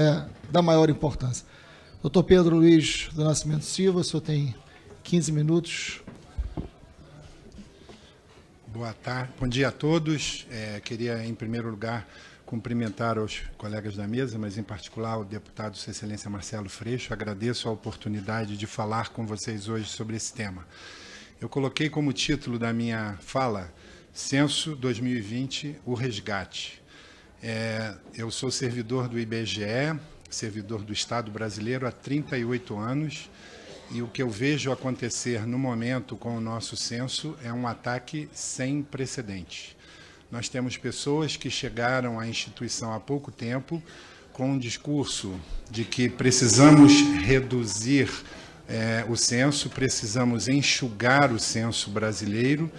é da maior importância. Doutor Pedro Luiz do Nascimento Silva, o senhor tem 15 minutos. Boa tarde, bom dia a todos. É, queria, em primeiro lugar, cumprimentar os colegas da mesa, mas em particular o deputado Sua Excelência Marcelo Freixo. Agradeço a oportunidade de falar com vocês hoje sobre esse tema. Eu coloquei como título da minha fala Censo 2020, o resgate. É, eu sou servidor do IBGE, servidor do Estado brasileiro há 38 anos, e o que eu vejo acontecer no momento com o nosso censo é um ataque sem precedentes. Nós temos pessoas que chegaram à instituição há pouco tempo com um discurso de que precisamos reduzir é, o censo, precisamos enxugar o censo brasileiro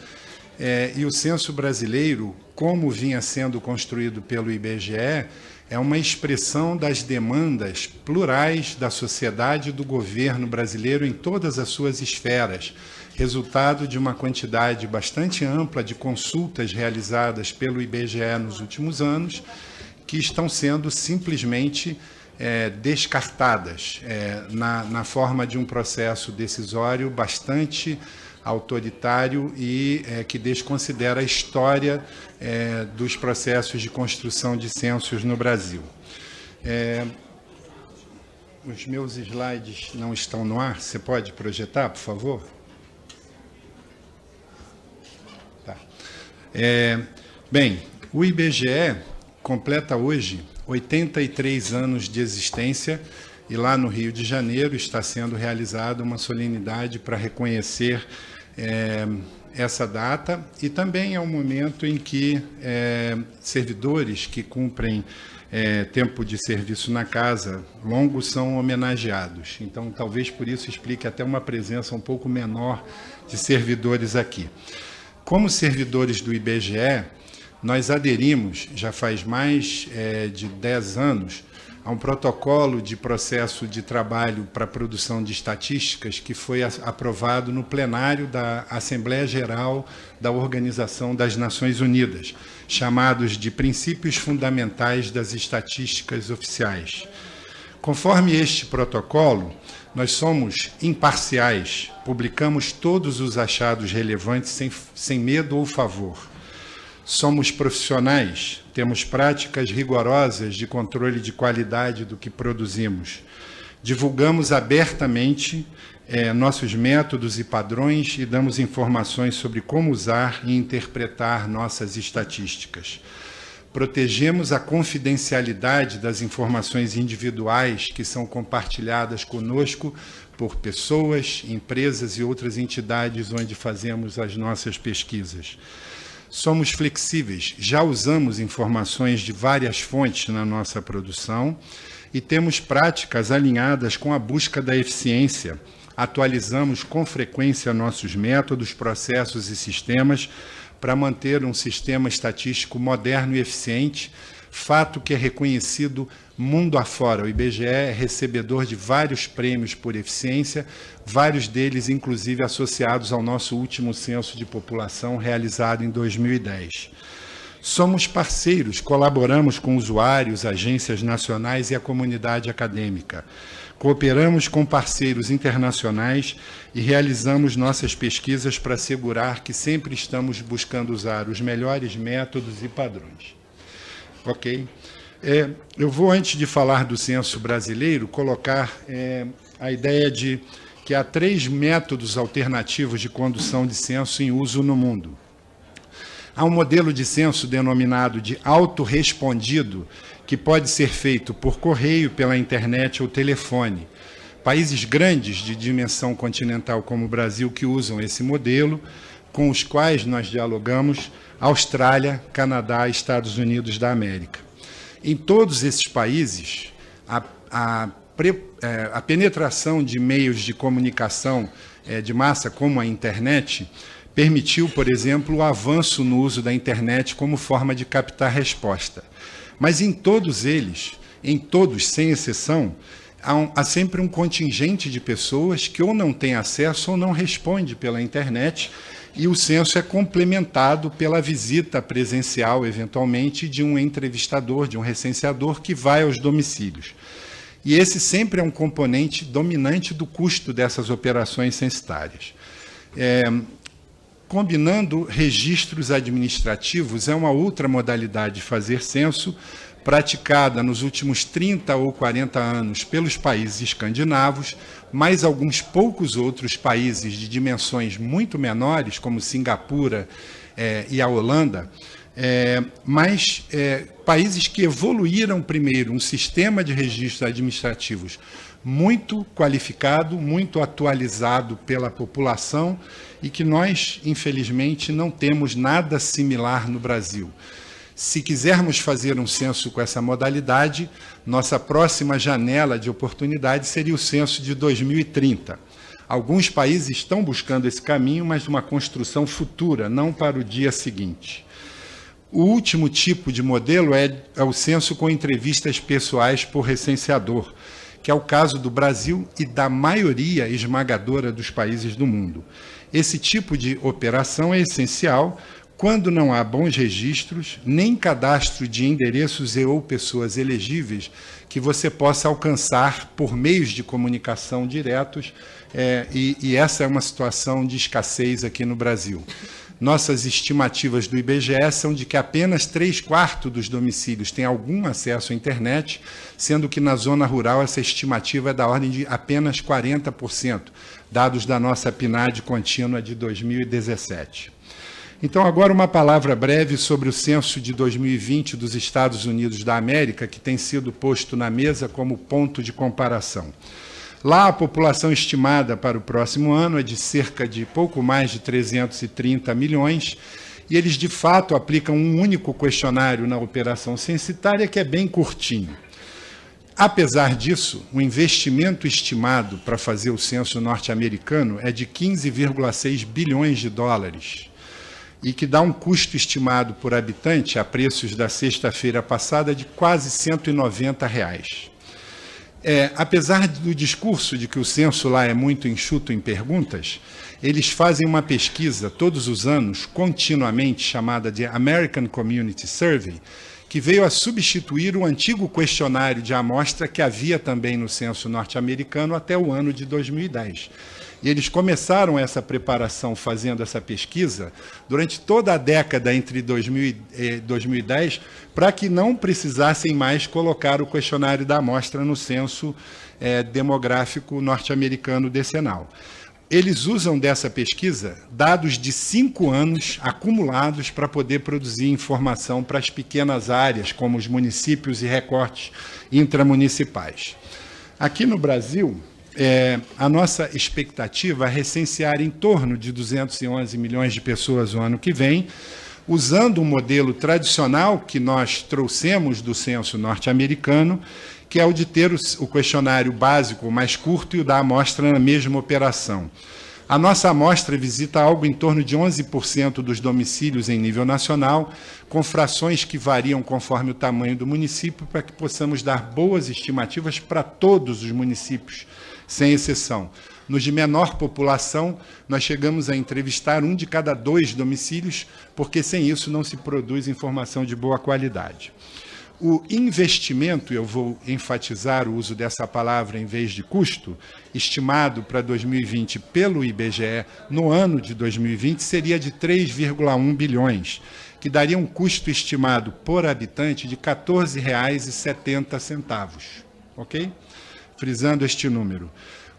é, e o censo brasileiro, como vinha sendo construído pelo IBGE, é uma expressão das demandas plurais da sociedade e do governo brasileiro em todas as suas esferas, resultado de uma quantidade bastante ampla de consultas realizadas pelo IBGE nos últimos anos, que estão sendo simplesmente é, descartadas é, na, na forma de um processo decisório bastante autoritário e é, que desconsidera a história é, dos processos de construção de censos no Brasil. É, os meus slides não estão no ar, você pode projetar, por favor? Tá. É, bem, o IBGE completa hoje 83 anos de existência e lá no Rio de Janeiro está sendo realizada uma solenidade para reconhecer é, essa data e também é um momento em que é, servidores que cumprem é, tempo de serviço na casa longo são homenageados. Então, talvez por isso explique até uma presença um pouco menor de servidores aqui. Como servidores do IBGE, nós aderimos, já faz mais é, de 10 anos, a um protocolo de processo de trabalho para produção de estatísticas que foi aprovado no plenário da Assembleia Geral da Organização das Nações Unidas, chamados de Princípios Fundamentais das Estatísticas Oficiais. Conforme este protocolo, nós somos imparciais, publicamos todos os achados relevantes sem, sem medo ou favor Somos profissionais, temos práticas rigorosas de controle de qualidade do que produzimos. Divulgamos abertamente é, nossos métodos e padrões e damos informações sobre como usar e interpretar nossas estatísticas. Protegemos a confidencialidade das informações individuais que são compartilhadas conosco por pessoas, empresas e outras entidades onde fazemos as nossas pesquisas somos flexíveis, já usamos informações de várias fontes na nossa produção e temos práticas alinhadas com a busca da eficiência. Atualizamos com frequência nossos métodos, processos e sistemas para manter um sistema estatístico moderno e eficiente fato que é reconhecido mundo afora. O IBGE é recebedor de vários prêmios por eficiência, vários deles, inclusive, associados ao nosso último censo de população realizado em 2010. Somos parceiros, colaboramos com usuários, agências nacionais e a comunidade acadêmica. Cooperamos com parceiros internacionais e realizamos nossas pesquisas para assegurar que sempre estamos buscando usar os melhores métodos e padrões. Ok. É, eu vou, antes de falar do censo brasileiro, colocar é, a ideia de que há três métodos alternativos de condução de censo em uso no mundo. Há um modelo de censo denominado de autorrespondido, que pode ser feito por correio, pela internet ou telefone. Países grandes de dimensão continental como o Brasil que usam esse modelo com os quais nós dialogamos, Austrália, Canadá Estados Unidos da América. Em todos esses países, a, a, é, a penetração de meios de comunicação é, de massa, como a internet, permitiu, por exemplo, o avanço no uso da internet como forma de captar resposta. Mas em todos eles, em todos, sem exceção, há, um, há, sempre um contingente de pessoas que ou não tem acesso ou não responde pela internet e o censo é complementado pela visita presencial, eventualmente, de um entrevistador, de um recenseador que vai aos domicílios. E esse sempre é um componente dominante do custo dessas operações censitárias. É, combinando registros administrativos é uma outra modalidade de fazer censo, praticada nos últimos 30 ou 40 anos pelos países escandinavos, mais alguns poucos outros países de dimensões muito menores, como Singapura é, e a Holanda, é, mas é, países que evoluíram primeiro um sistema de registros administrativos muito qualificado, muito atualizado pela população e que nós, infelizmente, não temos nada similar no Brasil. Se quisermos fazer um censo com essa modalidade, nossa próxima janela de oportunidade seria o censo de 2030. Alguns países estão buscando esse caminho, mas de uma construção futura, não para o dia seguinte. O último tipo de modelo é, é o censo com entrevistas pessoais por recenseador, que é o caso do Brasil e da maioria esmagadora dos países do mundo. Esse tipo de operação é essencial quando não há bons registros, nem cadastro de endereços e ou pessoas elegíveis que você possa alcançar por meios de comunicação diretos, é, e, e essa é uma situação de escassez aqui no Brasil. Nossas estimativas do IBGE são de que apenas 3 quartos dos domicílios têm algum acesso à internet, sendo que na zona rural essa estimativa é da ordem de apenas 40%, dados da nossa PNAD contínua de 2017. Então, agora uma palavra breve sobre o censo de 2020 dos Estados Unidos da América, que tem sido posto na mesa como ponto de comparação. Lá, a população estimada para o próximo ano é de cerca de pouco mais de 330 milhões, e eles de fato aplicam um único questionário na operação censitária, que é bem curtinho. Apesar disso, o investimento estimado para fazer o censo norte-americano é de 15,6 bilhões de dólares e que dá um custo estimado por habitante, a preços da sexta-feira passada, de quase 190 reais. É, apesar do discurso de que o censo lá é muito enxuto em perguntas, eles fazem uma pesquisa todos os anos, continuamente, chamada de American Community Survey, que veio a substituir o antigo questionário de amostra que havia também no censo norte-americano até o ano de 2010. E eles começaram essa preparação fazendo essa pesquisa durante toda a década entre 2000 e 2010, eh, para que não precisassem mais colocar o questionário da amostra no censo eh, demográfico norte-americano decenal. Eles usam dessa pesquisa dados de cinco anos acumulados para poder produzir informação para as pequenas áreas, como os municípios e recortes intramunicipais. Aqui no Brasil, é, a nossa expectativa é recensear em torno de 211 milhões de pessoas o ano que vem, usando um modelo tradicional que nós trouxemos do censo norte-americano, que é o de ter o questionário básico mais curto e o da amostra na mesma operação. A nossa amostra visita algo em torno de 11% dos domicílios em nível nacional, com frações que variam conforme o tamanho do município, para que possamos dar boas estimativas para todos os municípios sem exceção. Nos de menor população, nós chegamos a entrevistar um de cada dois domicílios, porque sem isso não se produz informação de boa qualidade. O investimento, eu vou enfatizar o uso dessa palavra em vez de custo, estimado para 2020 pelo IBGE no ano de 2020 seria de 3,1 bilhões, que daria um custo estimado por habitante de R$ 14,70, OK? frisando este número.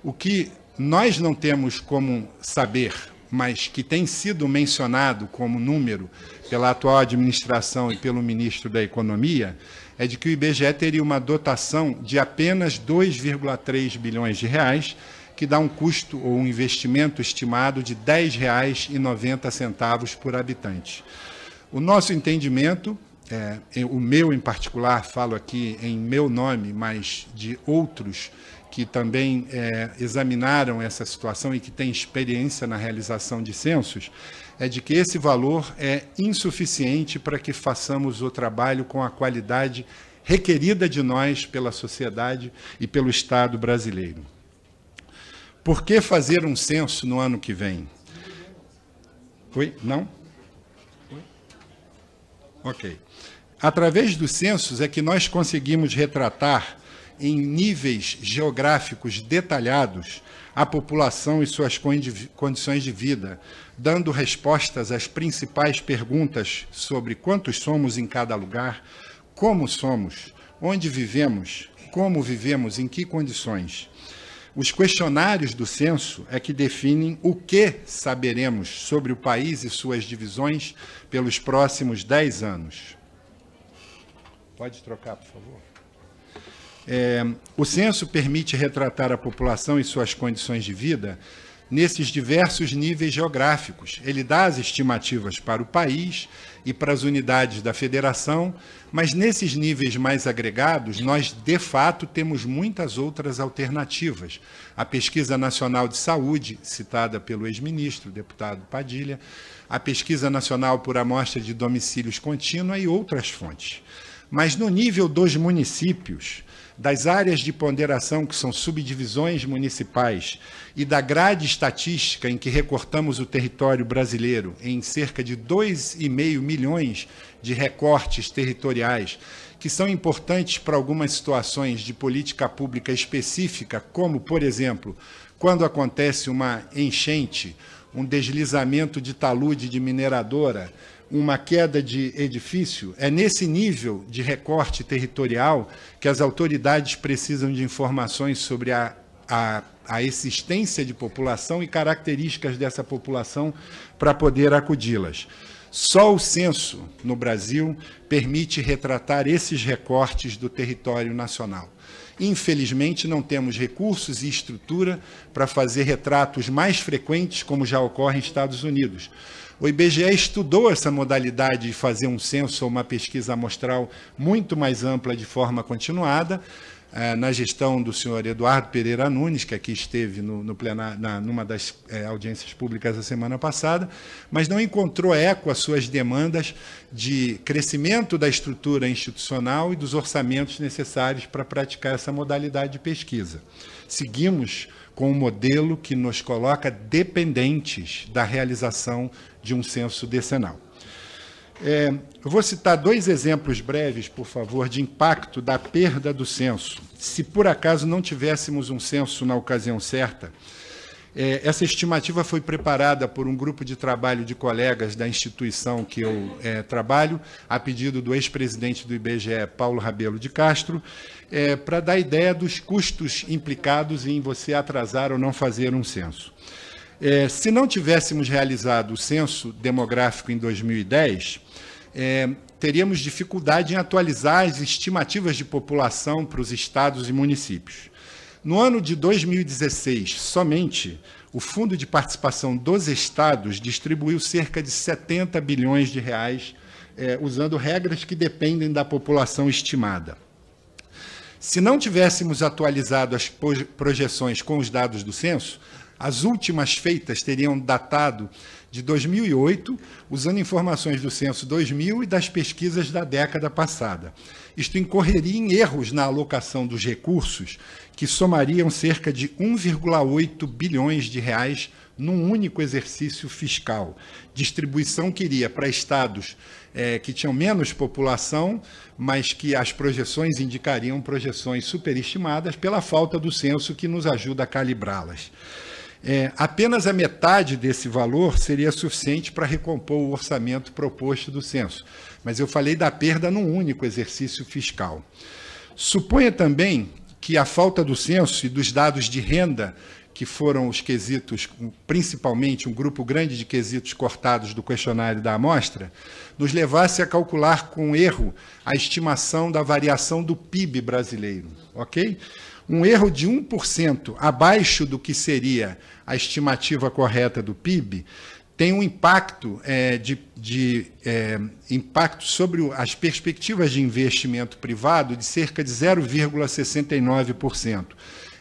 O que nós não temos como saber, mas que tem sido mencionado como número pela atual administração e pelo ministro da Economia, é de que o IBGE teria uma dotação de apenas 2,3 bilhões de reais, que dá um custo ou um investimento estimado de R$ 10,90 por habitante. O nosso entendimento é, eu, o meu em particular, falo aqui em meu nome, mas de outros que também é, examinaram essa situação e que têm experiência na realização de censos, é de que esse valor é insuficiente para que façamos o trabalho com a qualidade requerida de nós pela sociedade e pelo Estado brasileiro. Por que fazer um censo no ano que vem? Oi? Não? Ok. Através dos censos é que nós conseguimos retratar em níveis geográficos detalhados a população e suas condições de vida, dando respostas às principais perguntas sobre quantos somos em cada lugar, como somos, onde vivemos, como vivemos, em que condições. Os questionários do censo é que definem o que saberemos sobre o país e suas divisões pelos próximos 10 anos. Pode trocar, por favor. É, o censo permite retratar a população e suas condições de vida nesses diversos níveis geográficos. Ele dá as estimativas para o país e para as unidades da federação, mas nesses níveis mais agregados, nós de fato temos muitas outras alternativas. A Pesquisa Nacional de Saúde, citada pelo ex-ministro, deputado Padilha, a Pesquisa Nacional por Amostra de Domicílios Contínua e outras fontes. Mas no nível dos municípios, das áreas de ponderação, que são subdivisões municipais, e da grade estatística em que recortamos o território brasileiro em cerca de 2,5 milhões de recortes territoriais, que são importantes para algumas situações de política pública específica, como, por exemplo, quando acontece uma enchente um deslizamento de talude de mineradora, uma queda de edifício, é nesse nível de recorte territorial que as autoridades precisam de informações sobre a, a, a existência de população e características dessa população para poder acudi-las. Só o censo no Brasil permite retratar esses recortes do território nacional. Infelizmente, não temos recursos e estrutura para fazer retratos mais frequentes, como já ocorre nos Estados Unidos. O IBGE estudou essa modalidade de fazer um censo ou uma pesquisa amostral muito mais ampla de forma continuada, eh, na gestão do senhor Eduardo Pereira Nunes, que aqui esteve no, no na, numa das é, audiências públicas a semana passada, mas não encontrou eco às suas demandas de crescimento da estrutura institucional e dos orçamentos necessários para praticar essa modalidade de pesquisa. Seguimos com um modelo que nos coloca dependentes da realização de um censo decenal. É, eu vou citar dois exemplos breves, por favor, de impacto da perda do censo. Se por acaso não tivéssemos um censo na ocasião certa, é, essa estimativa foi preparada por um grupo de trabalho de colegas da instituição que eu é, trabalho, a pedido do ex-presidente do IBGE, Paulo Rabelo de Castro, é, para dar ideia dos custos implicados em você atrasar ou não fazer um censo. É, se não tivéssemos realizado o censo demográfico em 2010, é, teríamos dificuldade em atualizar as estimativas de população para os estados e municípios. No ano de 2016, somente, o Fundo de Participação dos Estados distribuiu cerca de 70 bilhões de reais, é, usando regras que dependem da população estimada. Se não tivéssemos atualizado as projeções com os dados do censo, as últimas feitas teriam datado de 2008, usando informações do censo 2000 e das pesquisas da década passada. Isto incorreria em erros na alocação dos recursos, que somariam cerca de 1,8 bilhões de reais num único exercício fiscal. Distribuição que iria para estados é, que tinham menos população, mas que as projeções indicariam projeções superestimadas pela falta do censo que nos ajuda a calibrá-las. É, apenas a metade desse valor seria suficiente para recompor o orçamento proposto do censo. Mas eu falei da perda num único exercício fiscal. Suponha também que a falta do censo e dos dados de renda, que foram os quesitos, principalmente um grupo grande de quesitos cortados do questionário da amostra, nos levasse a calcular com erro a estimação da variação do PIB brasileiro, ok? um erro de 1% abaixo do que seria a estimativa correta do PIB tem um impacto é, de, de é, impacto sobre as perspectivas de investimento privado de cerca de 0,69%.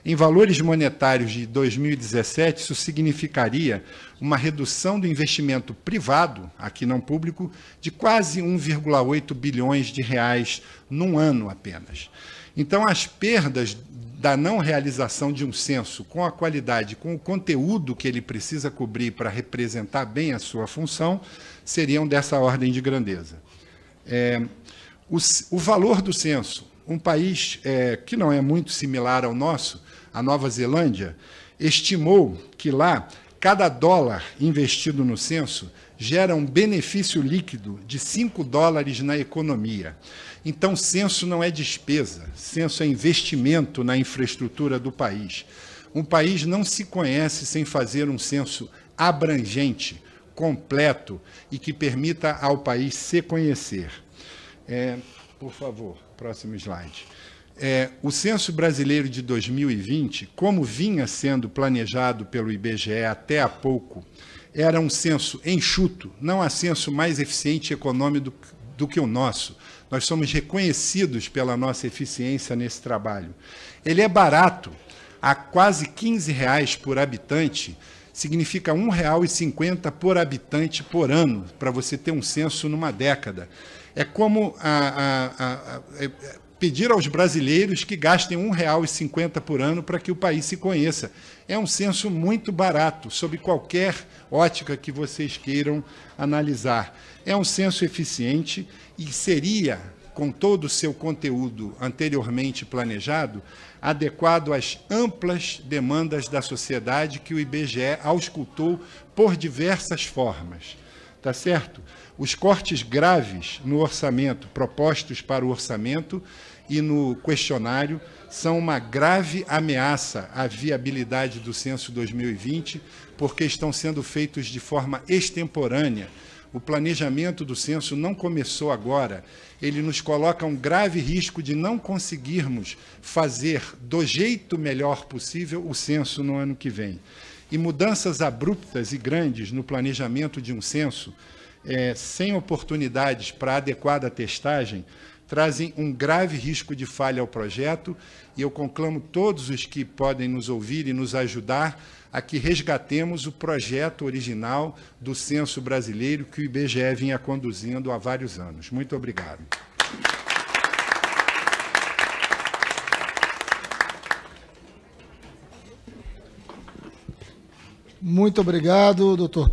Em valores monetários de 2017, isso significaria uma redução do investimento privado, aqui não público, de quase 1,8 bilhões de reais num ano apenas. Então, as perdas da não realização de um censo com a qualidade, com o conteúdo que ele precisa cobrir para representar bem a sua função, seriam dessa ordem de grandeza. É, o, o, valor do censo, um país é, que não é muito similar ao nosso, a Nova Zelândia, estimou que lá cada dólar investido no censo gera um benefício líquido de 5 dólares na economia. Então, censo não é despesa, censo é investimento na infraestrutura do país. Um país não se conhece sem fazer um censo abrangente, completo e que permita ao país se conhecer. É, por favor, próximo slide. É, o censo brasileiro de 2020, como vinha sendo planejado pelo IBGE até há pouco, era um censo enxuto, não há censo mais eficiente e econômico do, do que o nosso. Nós somos reconhecidos pela nossa eficiência nesse trabalho. Ele é barato, a quase 15 reais por habitante, significa R$ 1,50 por habitante por ano, para você ter um censo numa década. É como a, a, a, é, pedir aos brasileiros que gastem R$ 1,50 por ano para que o país se conheça. É um censo muito barato, sob qualquer ótica que vocês queiram analisar. É um censo eficiente e seria, com todo o seu conteúdo anteriormente planejado, adequado às amplas demandas da sociedade que o IBGE auscultou por diversas formas tá certo? Os cortes graves no orçamento, propostos para o orçamento e no questionário, são uma grave ameaça à viabilidade do censo 2020, porque estão sendo feitos de forma extemporânea. O planejamento do censo não começou agora. Ele nos coloca um grave risco de não conseguirmos fazer do jeito melhor possível o censo no ano que vem e mudanças abruptas e grandes no planejamento de um censo, é, sem oportunidades para adequada testagem, trazem um grave risco de falha ao projeto e eu conclamo todos os que podem nos ouvir e nos ajudar a que resgatemos o projeto original do censo brasileiro que o IBGE vinha conduzindo há vários anos. Muito obrigado. Muito obrigado, doutor